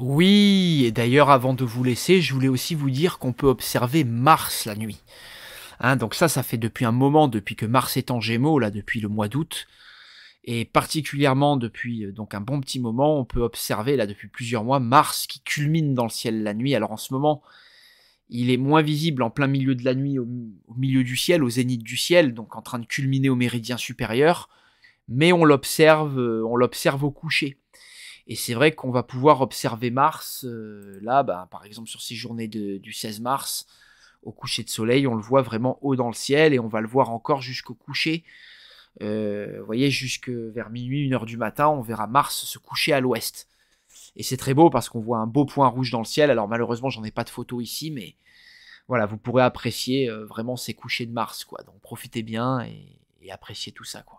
Oui, et d'ailleurs avant de vous laisser, je voulais aussi vous dire qu'on peut observer Mars la nuit. Hein, donc ça, ça fait depuis un moment, depuis que Mars est en Gémeaux, là depuis le mois d'août, et particulièrement depuis euh, donc un bon petit moment, on peut observer là depuis plusieurs mois Mars qui culmine dans le ciel la nuit. Alors en ce moment, il est moins visible en plein milieu de la nuit, au, au milieu du ciel, au zénith du ciel, donc en train de culminer au méridien supérieur, mais on l'observe, euh, on l'observe au coucher. Et c'est vrai qu'on va pouvoir observer Mars, euh, là, bah, par exemple sur ces journées du 16 mars, au coucher de soleil, on le voit vraiment haut dans le ciel et on va le voir encore jusqu'au coucher. Euh, vous voyez, jusque vers minuit, 1h du matin, on verra Mars se coucher à l'ouest. Et c'est très beau parce qu'on voit un beau point rouge dans le ciel. Alors malheureusement, j'en ai pas de photo ici, mais voilà, vous pourrez apprécier euh, vraiment ces couchers de Mars, quoi. Donc profitez bien et, et appréciez tout ça, quoi.